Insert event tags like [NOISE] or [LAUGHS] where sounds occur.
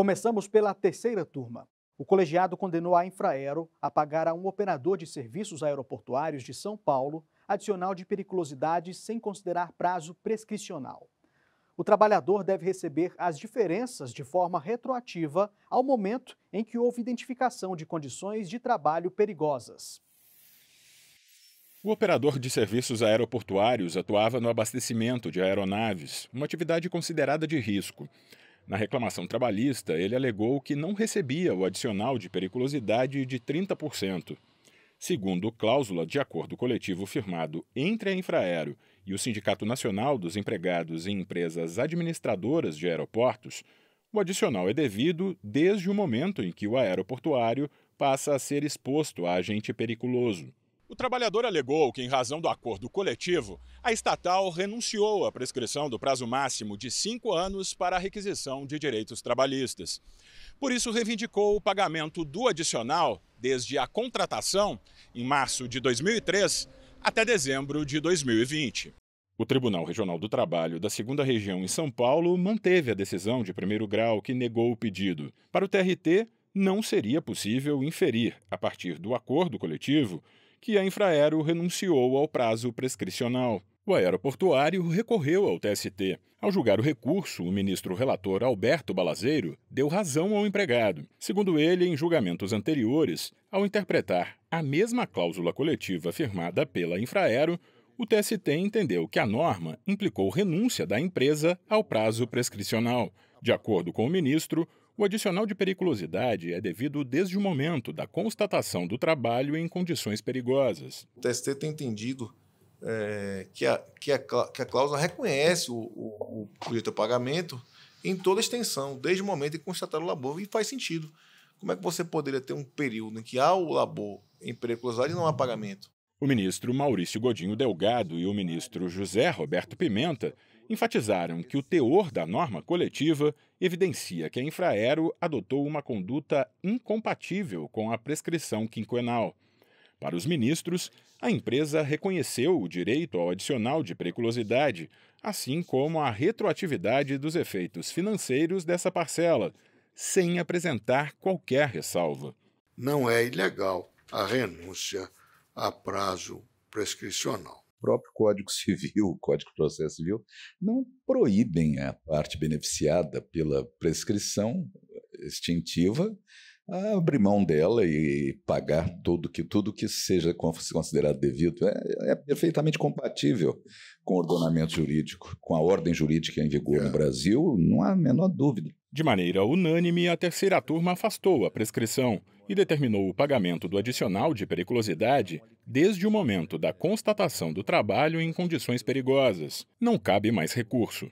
Começamos pela terceira turma. O colegiado condenou a Infraero a pagar a um operador de serviços aeroportuários de São Paulo adicional de periculosidade sem considerar prazo prescricional. O trabalhador deve receber as diferenças de forma retroativa ao momento em que houve identificação de condições de trabalho perigosas. O operador de serviços aeroportuários atuava no abastecimento de aeronaves, uma atividade considerada de risco. Na reclamação trabalhista, ele alegou que não recebia o adicional de periculosidade de 30%. Segundo cláusula de acordo coletivo firmado entre a Infraero e o Sindicato Nacional dos Empregados em Empresas Administradoras de Aeroportos, o adicional é devido desde o momento em que o aeroportuário passa a ser exposto a agente periculoso. O trabalhador alegou que, em razão do acordo coletivo, a estatal renunciou à prescrição do prazo máximo de cinco anos para a requisição de direitos trabalhistas. Por isso, reivindicou o pagamento do adicional desde a contratação, em março de 2003, até dezembro de 2020. O Tribunal Regional do Trabalho da Segunda Região em São Paulo manteve a decisão de primeiro grau que negou o pedido. Para o TRT, não seria possível inferir, a partir do acordo coletivo, que a Infraero renunciou ao prazo prescricional. O aeroportuário recorreu ao TST. Ao julgar o recurso, o ministro relator Alberto Balazeiro deu razão ao empregado. Segundo ele, em julgamentos anteriores, ao interpretar a mesma cláusula coletiva firmada pela Infraero, o TST entendeu que a norma implicou renúncia da empresa ao prazo prescricional. De acordo com o ministro, o adicional de periculosidade é devido desde o momento da constatação do trabalho em condições perigosas. O TST tem entendido é, que, a, que, a, que a cláusula reconhece o, o, o direito ao pagamento em toda a extensão, desde o momento em que constatar o labor, e faz sentido. Como é que você poderia ter um período em que há o labor em periculosidade e não há pagamento? O ministro Maurício Godinho Delgado e o ministro José Roberto Pimenta enfatizaram que o teor da norma coletiva evidencia que a Infraero adotou uma conduta incompatível com a prescrição quinquenal. Para os ministros, a empresa reconheceu o direito ao adicional de periculosidade, assim como a retroatividade dos efeitos financeiros dessa parcela, sem apresentar qualquer ressalva. Não é ilegal a renúncia a prazo prescricional próprio Código [LAUGHS] Civil, Código de Processo Civil, não proíbem a parte beneficiada pela prescrição extintiva abrir mão dela e pagar tudo que tudo que seja considerado devido é, é perfeitamente compatível com o ordenamento jurídico, com a ordem jurídica em vigor é. no Brasil, não há a menor dúvida. De maneira unânime, a terceira turma afastou a prescrição e determinou o pagamento do adicional de periculosidade desde o momento da constatação do trabalho em condições perigosas. Não cabe mais recurso.